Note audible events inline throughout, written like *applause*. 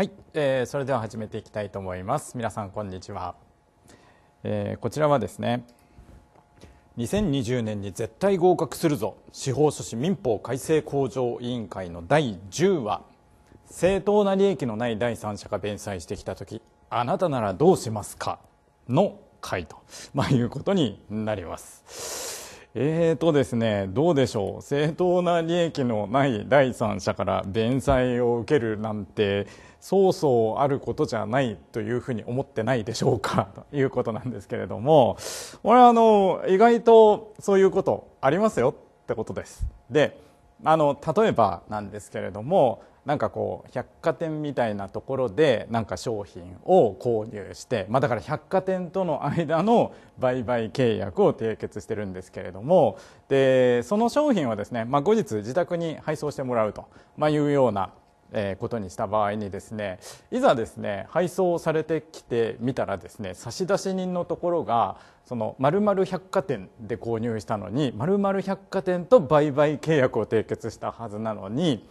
はい、えー、それでは始めていきたいと思います皆さんこんにちは、えー、こちらはですね2020年に絶対合格するぞ司法書士民法改正向上委員会の第10話正当な利益のない第三者が弁済してきた時あなたならどうしますかの回と、まあ、いうことになりますえーとですね、どうでしょう正当な利益のない第三者から弁済を受けるなんてそうそうあることじゃないというふうに思ってないでしょうか *laughs* ということなんですけれども俺はあの意外とそういうことありますよってことです。であの例えばなんですけれどもなんかこう百貨店みたいなところでなんか商品を購入して、まあ、だから百貨店との間の売買契約を締結してるんですけれどもでその商品はですね、まあ、後日自宅に配送してもらうと、まあ、いうようなえことにした場合にですねいざですね配送されてきてみたらですね差出人のところがその〇〇百貨店で購入したのに〇〇百貨店と売買契約を締結したはずなのに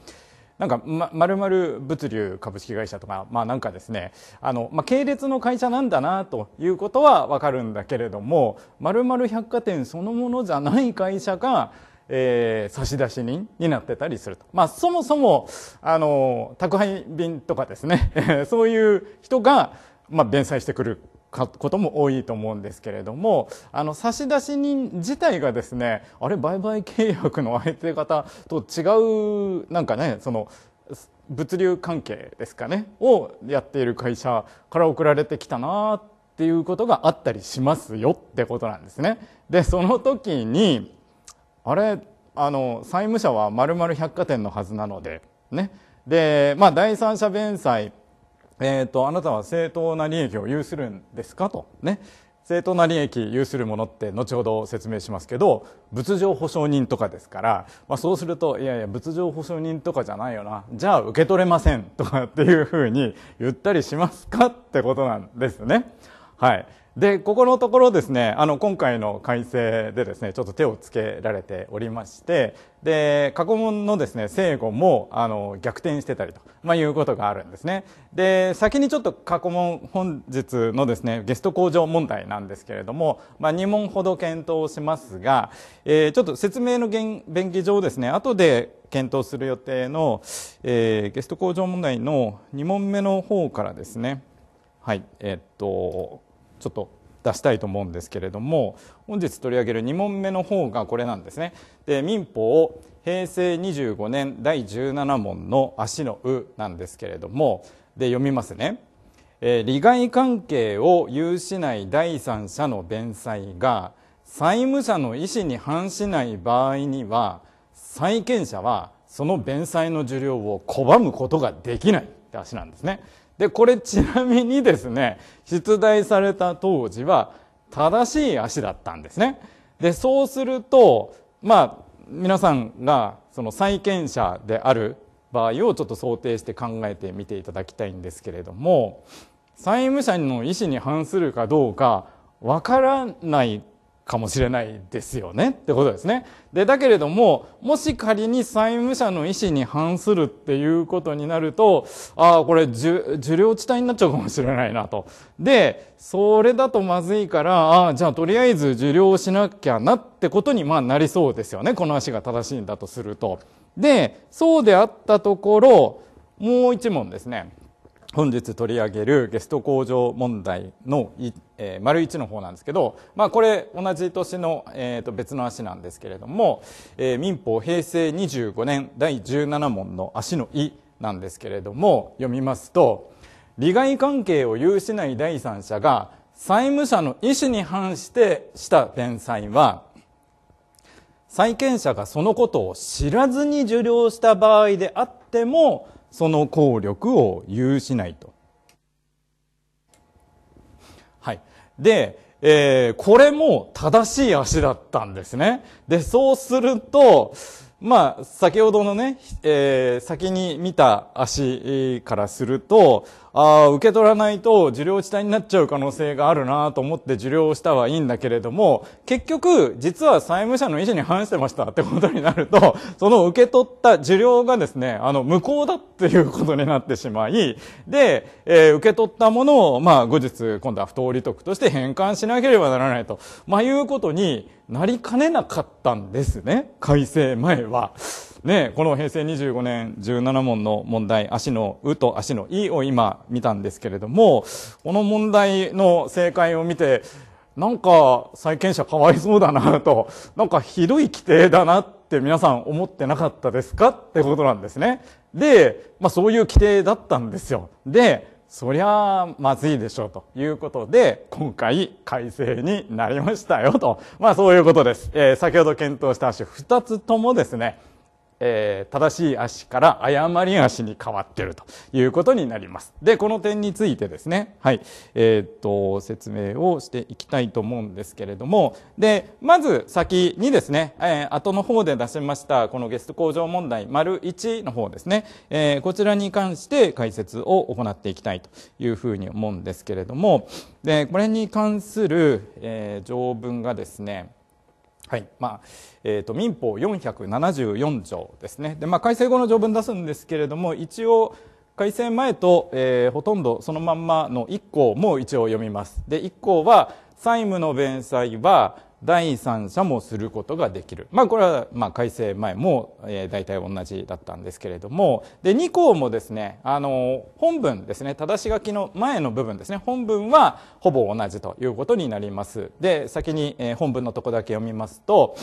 なんか、まるまる物流株式会社とか、まあなんかですね、あの、まあ、系列の会社なんだな、ということはわかるんだけれども、まるまる百貨店そのものじゃない会社が、えー、差出人になってたりすると。まあ、そもそも、あの、宅配便とかですね、*laughs* そういう人が、まあ、弁済してくるかことも多いと思うんですけれども、あの、差出人自体がですね、あれ、売買契約の相手方と違う、なんかね、その、物流関係ですかね、をやっている会社から送られてきたなっていうことがあったりしますよってことなんですね。で、その時に、あれあの債務者はまるまる百貨店のはずなのでねでまあ第三者弁済えーと、あなたは正当な利益を有するんですかと、ね、正当な利益有するものって後ほど説明しますけど物情保証人とかですから、まあ、そうするといやいや物情保証人とかじゃないよなじゃあ受け取れませんとかっていうふうに言ったりしますかってことなんですね。はい、でここのところですねあの今回の改正でですねちょっと手をつけられておりましてで過去問のですね正誤もあの逆転してたりと、まあ、いうことがあるんですねで先にちょっと過去問本日のですねゲスト向上問題なんですけれども、まあ、2問ほど検討しますが、えー、ちょっと説明の便宜上ですね後で検討する予定の、えー、ゲスト向上問題の2問目の方からですねはいえー、っとちょっと出したいと思うんですけれども本日取り上げる2問目の方がこれなんですねで民法平成25年第17問の足の「う」なんですけれどもで読みますね、えー、利害関係を有しない第三者の弁済が債務者の意思に反しない場合には債権者はその弁済の受領を拒むことができないって足なんですねで、これちなみにですね、出題された当時は正しい足だったんですね。で、そうすると、まあ、皆さんがその債権者である場合をちょっと想定して考えてみていただきたいんですけれども、債務者の意思に反するかどうかわからないかもしれないですよねってことですね。で、だけれども、もし仮に債務者の意思に反するっていうことになると、ああ、これ受、受領地帯になっちゃうかもしれないなと。で、それだとまずいから、ああ、じゃあとりあえず受領しなきゃなってことに、まあなりそうですよね。この足が正しいんだとすると。で、そうであったところ、もう一問ですね。本日取り上げるゲスト向上問題の、えー、丸1の方なんですけど、まあ、これ同じ年の、えー、と別の足なんですけれども、えー、民法平成25年第17問の足の「い」なんですけれども読みますと利害関係を有しない第三者が債務者の意思に反してした弁済は債権者がそのことを知らずに受領した場合であってもその効力を有しないと。はい。で、えー、これも正しい足だったんですね。で、そうすると、まあ、先ほどのね、えー、先に見た足からすると、ああ、受け取らないと受領地帯になっちゃう可能性があるなと思って受領したはいいんだけれども、結局、実は債務者の意思に反してましたってことになると、*laughs* その受け取った受領がですね、あの、無効だっていうことになってしまい、で、えー、受け取ったものを、まあ、後日、今度は不当利得として返還しなければならないと、まあ、いうことになりかねなかったんですね。改正前は。ね、この平成25年17問の問題、足のうと足のいを今見たんですけれども、この問題の正解を見て、なんか債権者かわいそうだなと、なんかひどい規定だなって皆さん思ってなかったですかってことなんですね。で、まあそういう規定だったんですよ。で、そりゃあまずいでしょうということで、今回改正になりましたよと。まあそういうことです。えー、先ほど検討した足2つともですね、えー、正しい足から誤り足に変わってるということになります。で、この点についてですね、はい、えー、っと、説明をしていきたいと思うんですけれども、で、まず先にですね、えー、後の方で出しました、このゲスト工場問題丸1の方ですね、えー、こちらに関して解説を行っていきたいというふうに思うんですけれども、で、これに関する、えー、条文がですね、はいまあえーと、民法474条ですねで、まあ、改正後の条文出すんですけれども一応改正前と、えー、ほとんどそのまんまの1項も一応読みますで1項は債務の弁済は第三者もすることができる。まあこれはまあ改正前も、えー、大体同じだったんですけれども、で、2項もですね、あの、本文ですね、正し書きの前の部分ですね、本文はほぼ同じということになります。で、先に、えー、本文のとこだけ読みますと、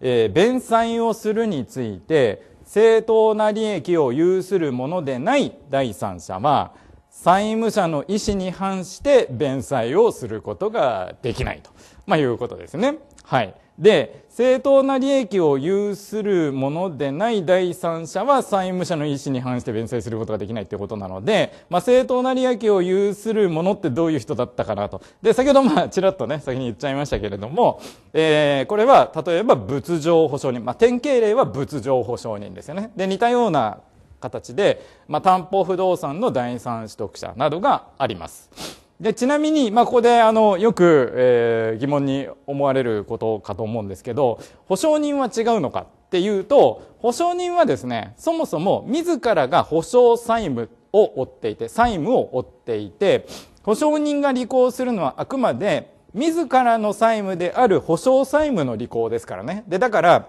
えー、弁済をするについて、正当な利益を有するものでない第三者は、債務者の意思に反して弁済をすることができないと。まあ、いうことですね。はい。で、正当な利益を有するものでない第三者は債務者の意思に反して弁済することができないということなので、まあ、正当な利益を有するものってどういう人だったかなと。で、先ほどまあ、ちらっとね、先に言っちゃいましたけれども、えー、これは、例えば物上保証人。まあ、典型例は物上保証人ですよね。で、似たような形で、まあ、担保不動産の第三取得者などがあります。でちなみに、まあ、ここであのよく、えー、疑問に思われることかと思うんですけど保証人は違うのかっていうと保証人はですねそもそも自らが保証債務を負っていて債務を負っていて保証人が履行するのはあくまで自らの債務である保証債務の履行ですからねでだから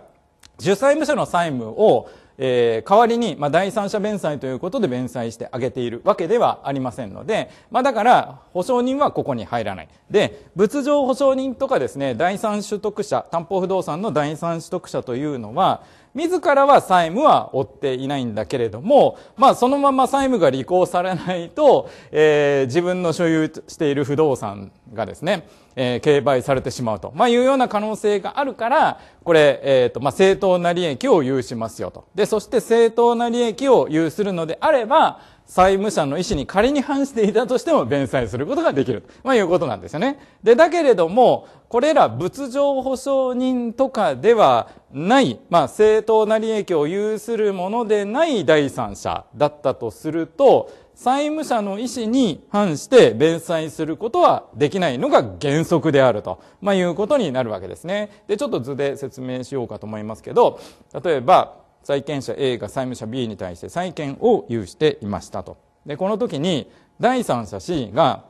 受債務者の債務をえー、代わりに、まあ、第三者弁済ということで弁済してあげているわけではありませんので、まあ、だから、保証人はここに入らない。で、物上保証人とかですね、第三取得者、担保不動産の第三取得者というのは、自らは債務は負っていないんだけれども、まあそのまま債務が履行されないと、えー、自分の所有している不動産がですね、えー、競売されてしまうと、まあ、いうような可能性があるから、これ、えっ、ー、と、まあ、正当な利益を有しますよと。で、そして正当な利益を有するのであれば、債務者の意思に仮に反していたとしても弁済することができる。まあいうことなんですよね。で、だけれども、これら物情保証人とかではない、まあ正当な利益を有するものでない第三者だったとすると、債務者の意思に反して弁済することはできないのが原則であると、まあ、いうことになるわけですね。で、ちょっと図で説明しようかと思いますけど、例えば、債権者 A が債務者 B に対して債権を有していましたと。で、この時に第三者 C が、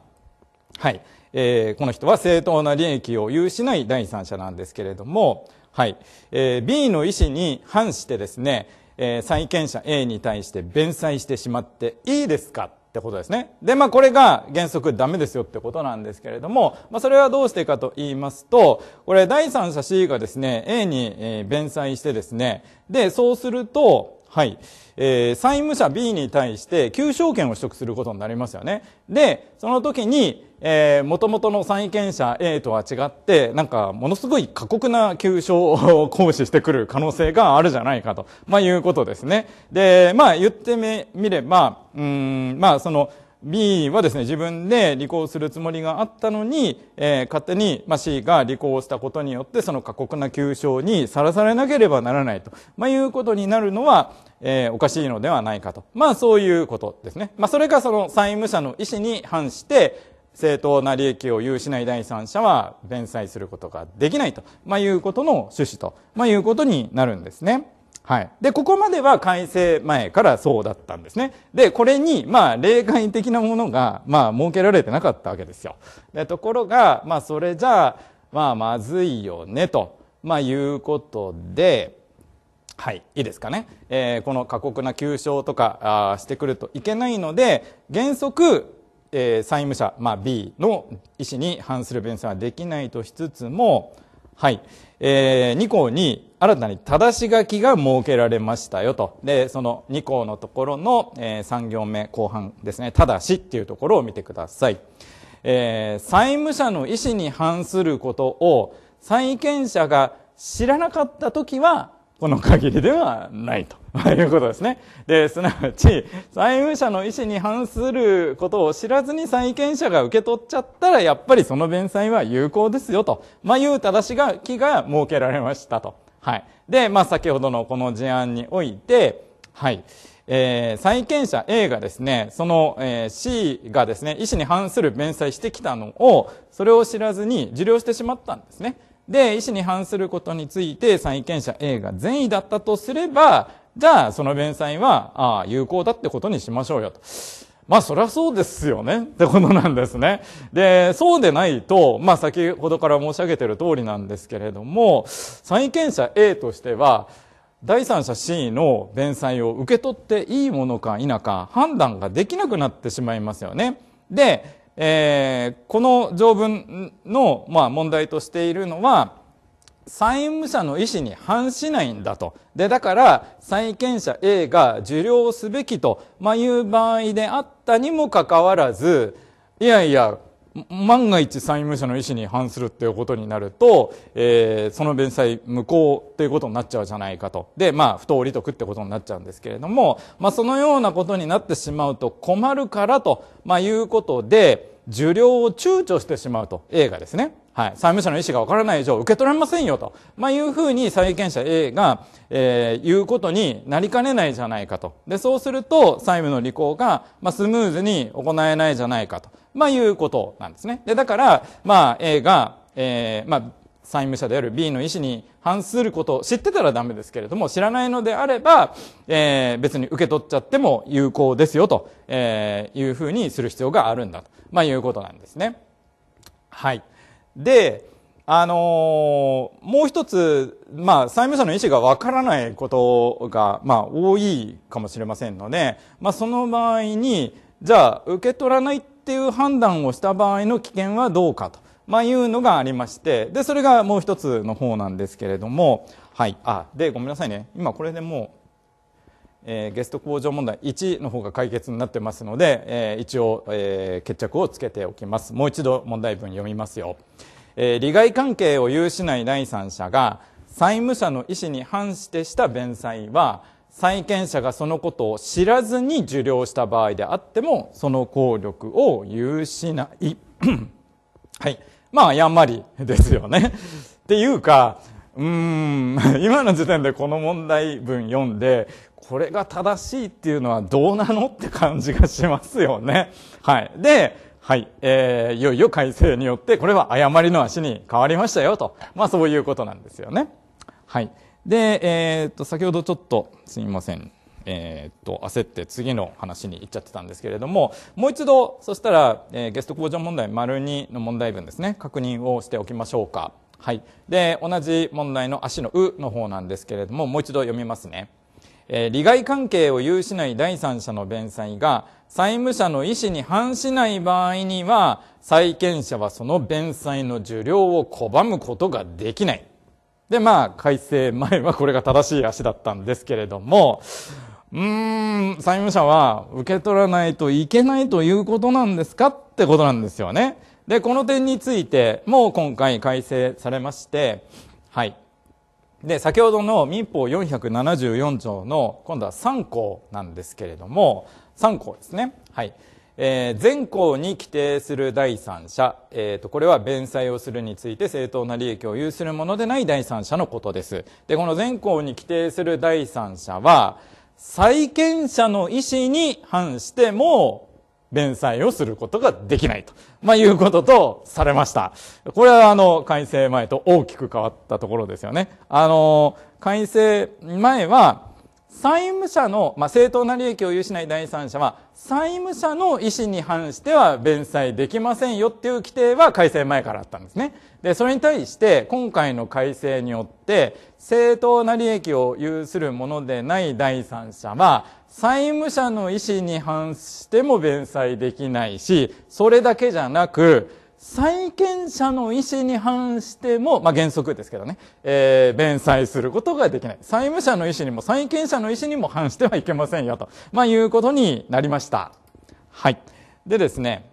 はい、えー、この人は正当な利益を有しない第三者なんですけれども、はい、えー、B の意思に反してですね、えー、債権者 A に対して弁済してしまっていいですかってことですね。で、まあこれが原則ダメですよってことなんですけれども、まあそれはどうしてかと言いますと、これ第三者 C がですね、A に、え弁済してですね、で、そうすると、はい。えー、債務者 B に対して、求償権を取得することになりますよね。で、その時に、えー、元々の債権者 A とは違って、なんか、ものすごい過酷な急所を行使してくる可能性があるじゃないかと、まあ、いうことですね。で、まあ、言ってみれば、うん、まあ、その、B はですね、自分で履行するつもりがあったのに、えー、勝手に、まあ、C が履行したことによって、その過酷な急所にさらされなければならないと、まあ、いうことになるのは、えー、おかしいのではないかと。まあ、そういうことですね。まあ、それがその債務者の意思に反して、正当な利益を有しない第三者は弁済することができないと、まあ、いうことの趣旨と、まあ、いうことになるんですね。はい。で、ここまでは改正前からそうだったんですね。で、これに、まあ、例外的なものが、まあ、設けられてなかったわけですよ。で、ところが、まあ、それじゃあ、まあ、まずいよね、と、まあ、いうことで、はい、いいですかね。えー、この過酷な急償とかあしてくるといけないので、原則、えー、債務者、まあ、B の意思に反する弁済はできないとしつつも、はい。えー、2項に新たに正し書きが設けられましたよと。で、その2項のところの、えー、3行目後半ですね。ただしっていうところを見てください。えー、債務者の意思に反することを債権者が知らなかったときはこの限りではないと *laughs* いうことですね。で、すなわち、債務者の意思に反することを知らずに債権者が受け取っちゃったら、やっぱりその弁済は有効ですよと、まあ、いう正しが、気が設けられましたと。はい。で、まあ、先ほどのこの事案において、はい。えー、債権者 A がですね、その、えー、C がですね、意思に反する弁済してきたのを、それを知らずに受領してしまったんですね。で、意思に反することについて債権者 A が善意だったとすれば、じゃあその弁済は、ああ、有効だってことにしましょうよと。まあそりゃそうですよねってことなんですね。で、そうでないと、まあ先ほどから申し上げてる通りなんですけれども、債権者 A としては、第三者 C の弁済を受け取っていいものか否か判断ができなくなってしまいますよね。で、えー、この条文の、まあ、問題としているのは、債務者の意思に反しないんだと。で、だから、債権者 A が受領すべきと、まあ、いう場合であったにもかかわらず、いやいや、万が一債務者の意思に反するっていうことになると、えー、その弁済無効っていうことになっちゃうじゃないかと。で、まあ、不当利得ってことになっちゃうんですけれども、まあ、そのようなことになってしまうと困るからと、まあ、いうことで、受領を躊躇してしまうと、A がですね。はい。債務者の意思がわからない以上、受け取れませんよと、まあ、いうふうに債権者 A が、えー、言うことになりかねないじゃないかと。で、そうすると、債務の履行が、まあ、スムーズに行えないじゃないかと。まあ、いうことなんですね。で、だから、まあ、A が、えー、まあ、債務者である B の意思に反することを知ってたらダメですけれども、知らないのであれば、えー、別に受け取っちゃっても有効ですよと、えー、いうふうにする必要があるんだと、まあ、いうことなんですね。はい。で、あのー、もう一つ、まあ、債務者の意思がわからないことが、まあ、多いかもしれませんので、まあ、その場合に、じゃあ、受け取らないっっていう判断をした場合の危険はどうかと、まあ、いうのがありまして、で、それがもう一つの方なんですけれども、はい、あ、で、ごめんなさいね。今これでもう、えー、ゲスト向上問題1の方が解決になってますので、えー、一応、えー、決着をつけておきます。もう一度問題文読みますよ。え利害関係を有しない第三者が債務者の意思に反してした弁済は、債権者がそのことを知らずに受領した場合であっても、その効力を有しない。*coughs* はい。まあ、誤りですよね。*laughs* っていうか、うーん、*laughs* 今の時点でこの問題文読んで、これが正しいっていうのはどうなのって感じがしますよね。はい。で、はい。えー、いよいよ改正によって、これは誤りの足に変わりましたよと。まあ、そういうことなんですよね。はい。で、えー、っと、先ほどちょっとすみません。えっと、焦って次の話に行っちゃってたんですけれども、もう一度、そしたら、えー、ゲスト工場問題丸2の問題文ですね、確認をしておきましょうか。はい。で、同じ問題の足のうの方なんですけれども、もう一度読みますね。えー、利害関係を有しない第三者の弁済が債務者の意思に反しない場合には、債権者はその弁済の受領を拒むことができない。で、まあ、改正前はこれが正しい足だったんですけれども、うーん、債務者は受け取らないといけないということなんですかってことなんですよね。で、この点についても今回改正されまして、はい。で、先ほどの民法474条の今度は3項なんですけれども、3項ですね。はい。えー、全項に規定する第三者、えー、とこれは弁済をするについて正当な利益を有するものでない第三者のことですでこの全項に規定する第三者は債権者の意思に反しても弁済をすることができないと、まあ、いうこととされました。これはあの、改正前と大きく変わったところですよね。あの、改正前は、債務者の、まあ、正当な利益を有しない第三者は、債務者の意思に反しては弁済できませんよっていう規定は改正前からあったんですね。で、それに対して、今回の改正によって、正当な利益を有するものでない第三者は、債務者の意思に反しても弁済できないし、それだけじゃなく、債権者の意思に反しても、まあ、原則ですけどね、えー、弁済することができない。債務者の意思にも債権者の意思にも反してはいけませんよ、と、まあ、いうことになりました。はい。でですね、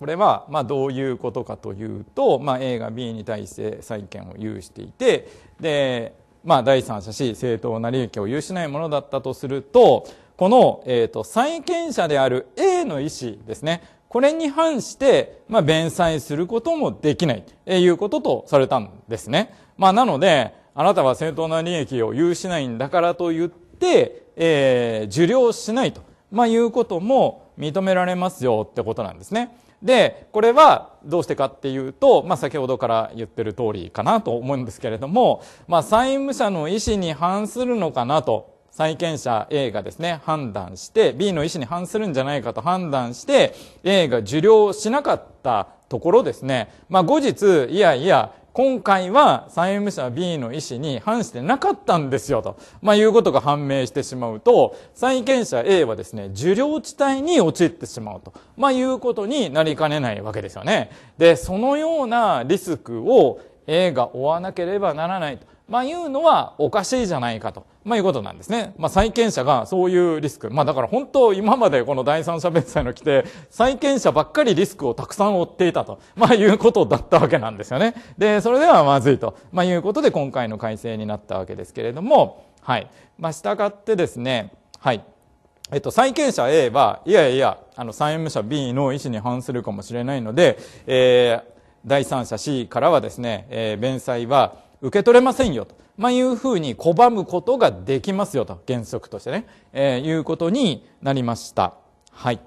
これは、まあ、どういうことかというと、まあ、A が B に対して債権を有していて、で、まあ、第三者 C、正当な利益を有しないものだったとすると、この、えっ、ー、と、債権者である A の意思ですね。これに反して、まあ、弁済することもできないということとされたんですね。まあ、なので、あなたは正当な利益を有しないんだからと言って、えー、受領しないと、まあ、いうことも認められますよってことなんですね。で、これはどうしてかっていうと、まあ、先ほどから言ってる通りかなと思うんですけれども、まあ、債務者の意思に反するのかなと債権者 A がですね、判断して、B の意思に反するんじゃないかと判断して、A が受領しなかったところですね、まあ後日、いやいや、今回は債務者 B の意思に反してなかったんですよと、まあ、いうことが判明してしまうと、債権者 A はですね、受領地帯に陥ってしまうと、まあ、いうことになりかねないわけですよね。で、そのようなリスクを A が負わなければならないと、まあ、いうのはおかしいじゃないかと。まあいうことなんですね。まあ債権者がそういうリスク。まあだから本当今までこの第三者弁済の規定、債権者ばっかりリスクをたくさん負っていたと、まあいうことだったわけなんですよね。で、それではまずいと、まあいうことで今回の改正になったわけですけれども、はい。まあ従ってですね、はい。えっと、債権者 A は、いやいや、あの、債務者 B の意思に反するかもしれないので、えー、第三者 C からはですね、えー、弁済は、受け取れませんよと、まあ、いうふうに拒むことができますよと、原則としてね、えー、いうことになりました。はい。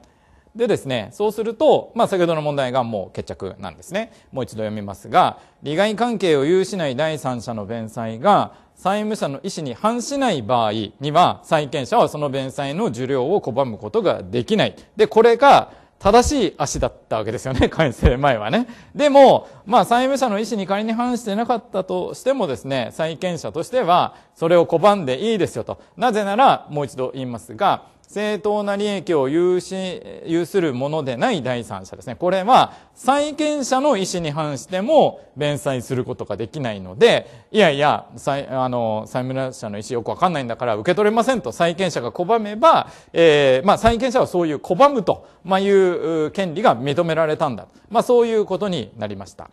でですね、そうすると、まあ、先ほどの問題がもう決着なんですね。もう一度読みますが、利害関係を有しない第三者の弁済が、債務者の意思に反しない場合には、債権者はその弁済の受領を拒むことができない。で、これが、正しい足だったわけですよね、*laughs* 改正前はね。でも、まあ、債務者の意思に仮に反してなかったとしてもですね、債権者としては、それを拒んでいいですよと。なぜなら、もう一度言いますが、正当な利益を有し、有するものでない第三者ですね。これは、債権者の意思に反しても弁済することができないので、いやいや、債、あの、債務者の意思よくわかんないんだから受け取れませんと債権者が拒めば、えー、まあ、債権者はそういう拒むと、まあ、いう権利が認められたんだ。まあ、そういうことになりました。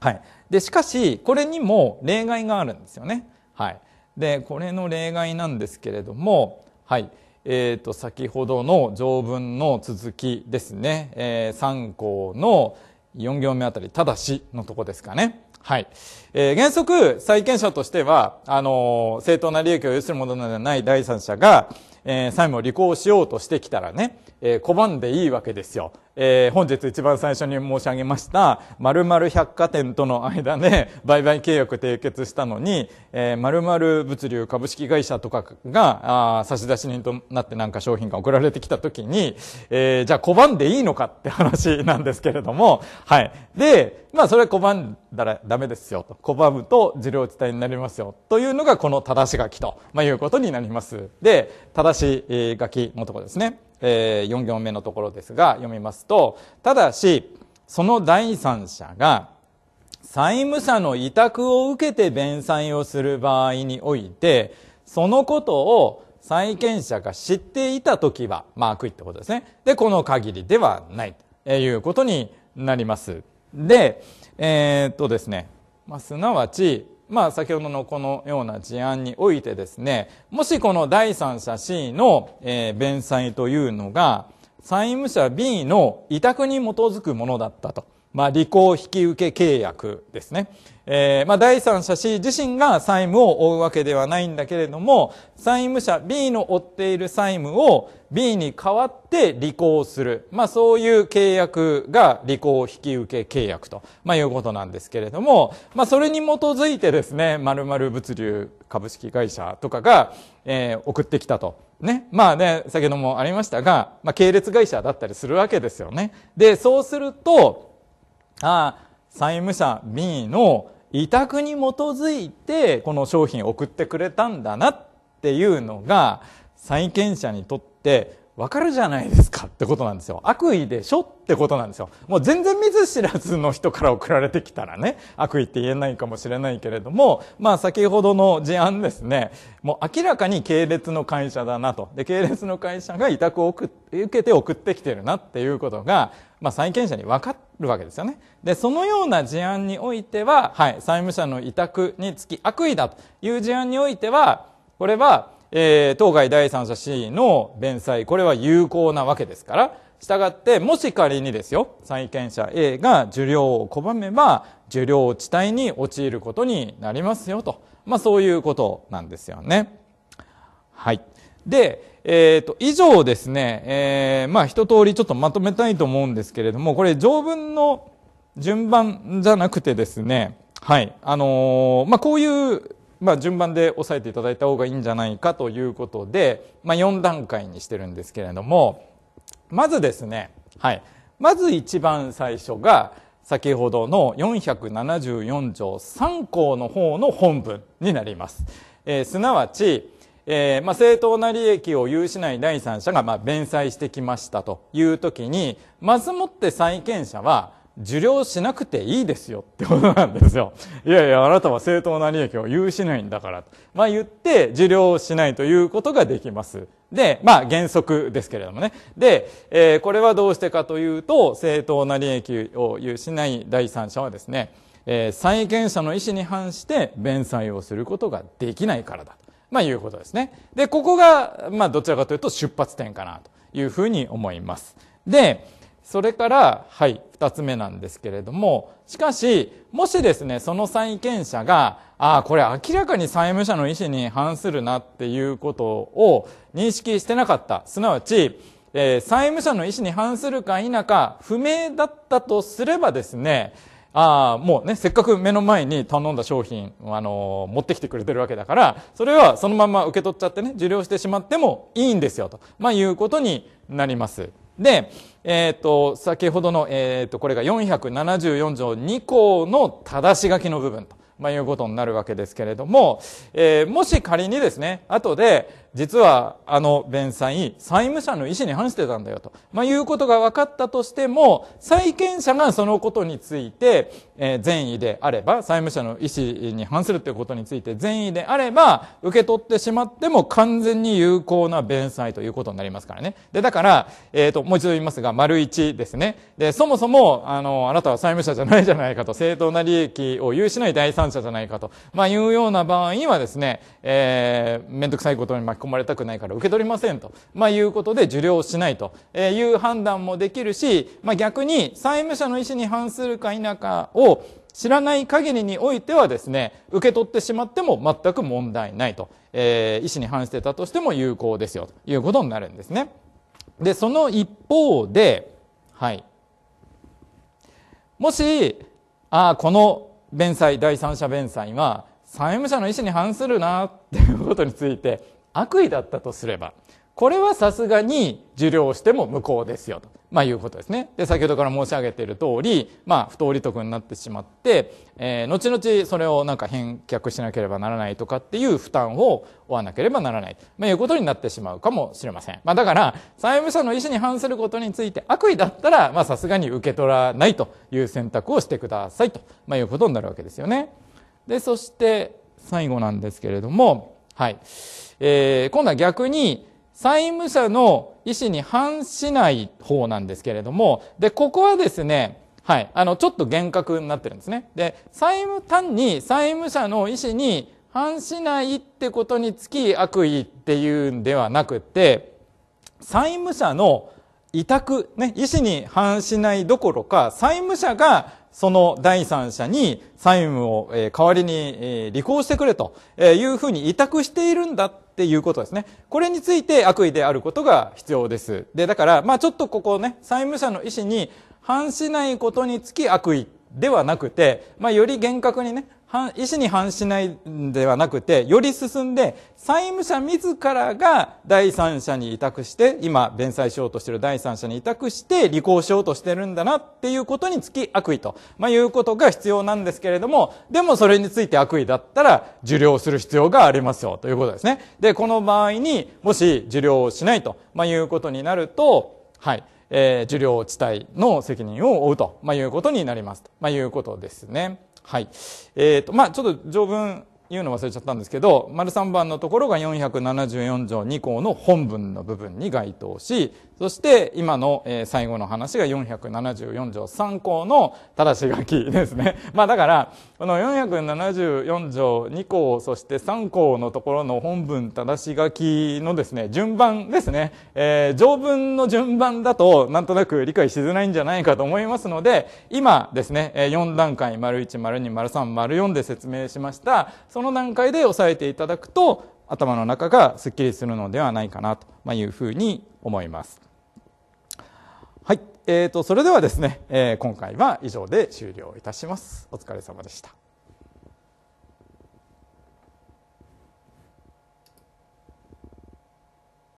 はい。で、しかし、これにも例外があるんですよね。はい。で、これの例外なんですけれども、はい。えっ、ー、と、先ほどの条文の続きですね。えー、3項の4行目あたり、ただしのとこですかね。はい。えー、原則、債権者としては、あのー、正当な利益を有するものではない第三者が、えー、債務を履行しようとしてきたらね、えー、拒んでいいわけですよ。えー、本日一番最初に申し上げました〇〇百貨店との間で *laughs* 売買契約締結したのに、え〇〇物流株式会社とかがあ差出人となってなんか商品が送られてきた時に、えー、じゃあ拒んでいいのかって話なんですけれども、*laughs* はい。で、まあそれ拒んだらダメですよと。拒むと受領地帯になりますよ。というのがこの正し書きと、まあ、いうことになります。で、正し書きのところですね。えー、4行目のところですが、読みますと、ただし、その第三者が、債務者の委託を受けて弁済をする場合において、そのことを債権者が知っていたときは、まあ、悪意ってことですね。で、この限りではない、ということになります。で、えー、っとですね、まあ、すなわち、まあ、先ほどのこのような事案においてですね、もしこの第三者 C の、えー、弁済というのが、債務者 B の委託に基づくものだったと。まあ、履行引受契約ですね。えー、まあ、第三者 C 自身が債務を負うわけではないんだけれども、債務者 B の負っている債務を B に代わって履行する。まあ、そういう契約が履行引受契約と、まあ、いうことなんですけれども、まあ、それに基づいてですね、〇〇物流株式会社とかが、えー、送ってきたと。ね。まあね、先ほどもありましたが、まあ、系列会社だったりするわけですよね。で、そうすると、ああ、債務者 B の委託に基づいてこの商品を送ってくれたんだなっていうのが債権者にとってわかるじゃないですかってことなんですよ。悪意でしょってことなんですよ。もう全然見ず知らずの人から送られてきたらね、悪意って言えないかもしれないけれども、まあ先ほどの事案ですね、もう明らかに系列の会社だなと。で、系列の会社が委託を受けて送ってきてるなっていうことが、まあ債権者にわかるわけですよね。で、そのような事案においては、はい、債務者の委託につき悪意だという事案においては、これは、えー、当該第三者 C の弁済、これは有効なわけですから、したがって、もし仮にですよ、債権者 A が受領を拒めば、受領地帯に陥ることになりますよと。まあそういうことなんですよね。はい。で、えっ、ー、と、以上ですね、えー、まあ一通りちょっとまとめたいと思うんですけれども、これ条文の順番じゃなくてですね、はい。あのー、まあこういうまあ、順番で押さえていただいた方がいいんじゃないかということで、まあ、4段階にしてるんですけれどもまずですね、はい、まず一番最初が先ほどの474条3項の方の本文になります。えー、すなわち、えー、まあ、正当な利益を有しない第三者が、まあ、弁済してきましたという時に、まずもって債権者は、受領しなくていいですよってことなんですよ。*laughs* いやいや、あなたは正当な利益を有しないんだから。まあ言って、受領しないということができます。で、まあ原則ですけれどもね。で、えー、これはどうしてかというと、正当な利益を有しない第三者はですね、えー、債権者の意思に反して弁済をすることができないからだと。まあいうことですね。で、ここが、まあどちらかというと出発点かなというふうに思います。で、それから、はい、二つ目なんですけれども、しかし、もしですね、その債権者が、ああ、これ明らかに債務者の意思に反するなっていうことを認識してなかった。すなわち、えー、債務者の意思に反するか否か不明だったとすればですね、ああ、もうね、せっかく目の前に頼んだ商品、あのー、持ってきてくれてるわけだから、それはそのまま受け取っちゃってね、受領してしまってもいいんですよ、と、まあ、いうことになります。で、えっ、ー、と、先ほどの、えっ、ー、と、これが474条2項の正し書きの部分と、まあ、いうことになるわけですけれども、えー、もし仮にですね、後で、実はあの弁済、債務者の意思に反してたんだよと、まあ、いうことが分かったとしても、債権者がそのことについて、えー、善意であれば、債務者の意思に反するということについて善意であれば、受け取ってしまっても完全に有効な弁済ということになりますからね。で、だから、えっ、ー、と、もう一度言いますが、丸一ですね。で、そもそも、あの、あなたは債務者じゃないじゃないかと、正当な利益を有しない第三者じゃないかと、まあ、いうような場合にはですね、えー、めんどくさいことに巻き込込まれたくないから受け取りませんと、まあ、いうことで受領しないという判断もできるし、まあ、逆に債務者の意思に反するか否かを知らない限りにおいてはですね、受け取ってしまっても全く問題ないと、えー、意思に反してたとしても有効ですよということになるんですね。で、その一方で、はい。もし、ああ、この弁済、第三者弁済は、債務者の意思に反するなっていうことについて悪意だったとすれば、これはさすがに受領しても無効ですよと、まあ、いうことですね。で、先ほどから申し上げている通り、まあ、不当利得になってしまって、えー、後々それをなんか返却しなければならないとかっていう負担を負わなければならない、まあ、いうことになってしまうかもしれません。まあ、だから、債務者の意思に反することについて悪意だったら、まあ、さすがに受け取らないという選択をしてくださいと、まあ、いうことになるわけですよね。で、そして、最後なんですけれども、はい。えー、今度は逆に、債務者の意思に反しない方なんですけれども、で、ここはですね、はい、あの、ちょっと厳格になってるんですね。で、債務、単に債務者の意思に反しないってことにつき悪意っていうんではなくて、債務者の委託、ね、意思に反しないどころか、債務者がその第三者に債務を代わりに履行してくれというふうに委託しているんだっていうことですね。これについて悪意であることが必要です。で、だから、まあちょっとここね、債務者の意思に反しないことにつき悪意ではなくて、まあより厳格にね、意思に反しないんではなくて、より進んで、債務者自らが第三者に委託して、今、弁済しようとしている第三者に委託して、履行しようとしてるんだなっていうことにつき悪意と、まあ、いうことが必要なんですけれども、でもそれについて悪意だったら、受領する必要がありますよ、ということですね。で、この場合に、もし受領をしないと、まあ、いうことになると、はい。えー、受領地帯の責任を負うと、まあ、いうことになります。まあ、いうことですね。はい。えっ、ー、と、まあ、ちょっと条文、言うの忘れちゃったんですけど、丸3番のところが474条2項の本文の部分に該当し、そして今の最後の話が474条3項の正し書きですね。*laughs* まあだから、この474条2項、そして3項のところの本文正し書きのですね、順番ですね、えー、条文の順番だとなんとなく理解しづらいんじゃないかと思いますので、今ですね、4段階、丸1、丸2、丸3、丸4で説明しました、その段階で押さえていただくと、頭の中がすっきりするのではないかなというふうに思います。はい。えーと、それではですね、えー、今回は以上で終了いたします。お疲れ様でした。